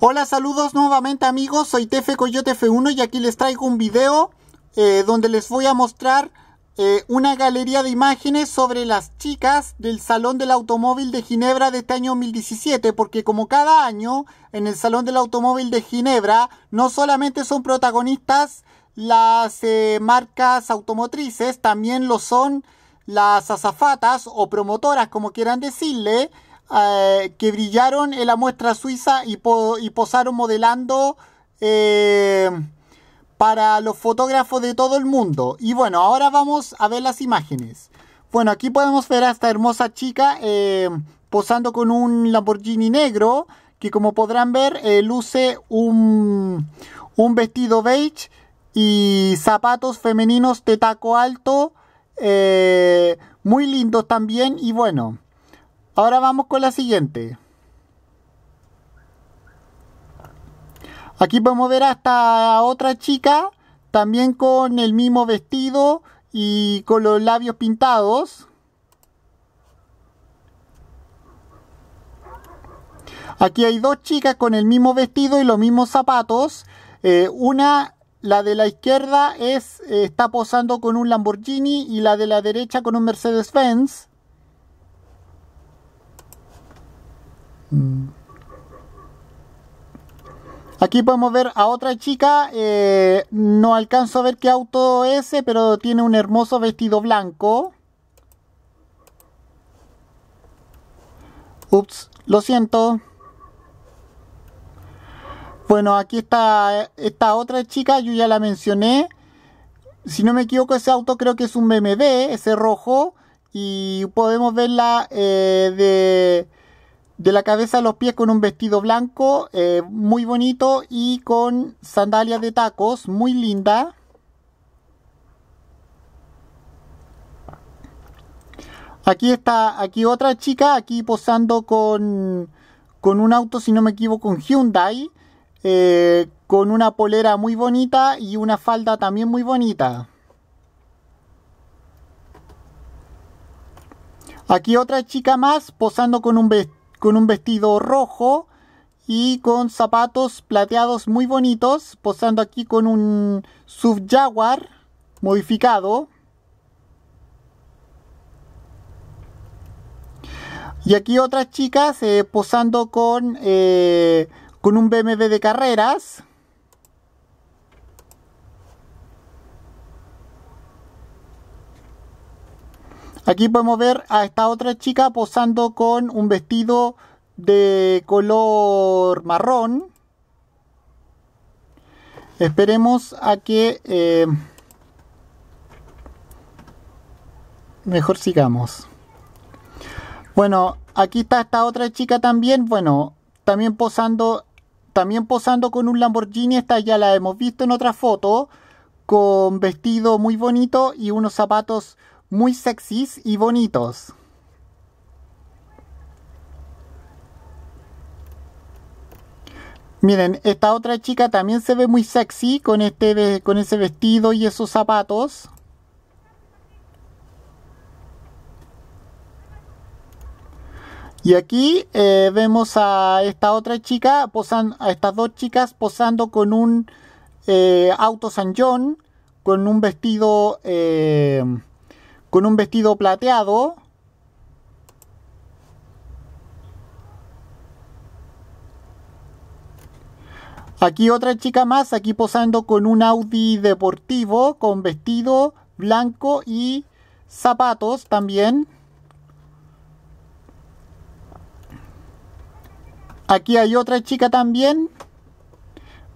Hola, saludos nuevamente amigos, soy Tefe Coyote F1 y aquí les traigo un video eh, donde les voy a mostrar eh, una galería de imágenes sobre las chicas del Salón del Automóvil de Ginebra de este año 2017, porque como cada año en el Salón del Automóvil de Ginebra no solamente son protagonistas las eh, marcas automotrices, también lo son las azafatas o promotoras, como quieran decirle, eh, que brillaron en la muestra suiza y, posaron modelando eh, para los fotógrafos de todo el mundo. Y bueno, ahora vamos a ver las imágenes. Bueno, aquí podemos ver a esta hermosa chica eh, posando con un Lamborghini negro que como podrán ver luce un, vestido beige y zapatos femeninos de taco alto. muy lindos también y bueno, Ahora vamos con la siguiente. Aquí podemos ver hasta otra chica, también con el mismo vestido y con los labios pintados. Aquí hay dos chicas con el mismo vestido y los mismos zapatos. Eh, una, la de la izquierda, eh, está posando con un Lamborghini y la de la derecha con un Mercedes-Benz. Mm. Aquí podemos ver a otra chica, eh, no alcanzo a ver qué auto es, pero tiene un hermoso vestido blanco. Ups, lo siento. Bueno, aquí está esta otra chica, yo ya la mencioné. Si no me equivoco, ese auto creo que es un BMW, ese rojo. Y podemos verla eh, de de la cabeza a los pies con un vestido blanco eh, muy bonito y con sandalias de tacos muy linda. Aquí está, aquí otra chica, aquí posando con, un auto, si no me equivoco, un Hyundai, eh, con una polera muy bonita y una falda también muy bonita. Aquí otra chica más posando con un vestido con un vestido rojo y con zapatos plateados muy bonitos, posando aquí con un sub Jaguar modificado. Y aquí otras chicas eh, posando con, eh, con un BMW de carreras. Aquí podemos ver a esta otra chica posando con un vestido de color marrón. Esperemos a que... Eh, mejor sigamos. Bueno, aquí está esta otra chica también. Bueno, también posando, también posando con un Lamborghini. Esta ya la hemos visto en otra foto. Con vestido muy bonito y unos zapatos muy sexys y bonitos. Miren, esta otra chica también se ve muy sexy con, este, con ese vestido y esos zapatos. Y aquí eh, vemos a esta otra chica, posando, a estas dos chicas posando con un eh, auto San John, con un vestido eh, con un vestido plateado. Aquí otra chica más, aquí posando con un Audi deportivo, con vestido blanco y zapatos también. Aquí hay otra chica también.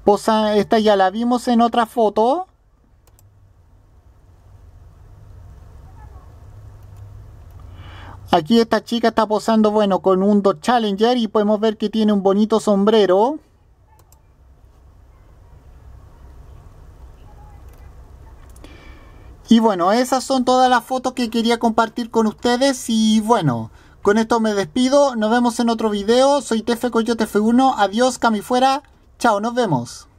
Posa, esta ya la vimos en otra foto. Aquí esta chica está posando, bueno, con un Dodge Challenger y podemos ver que tiene un bonito sombrero. Y bueno, esas son todas las fotos que quería compartir con ustedes y bueno, con esto me despido, nos vemos en otro video, soy Tefe Coyote F1, adiós, cami fuera, chao, nos vemos.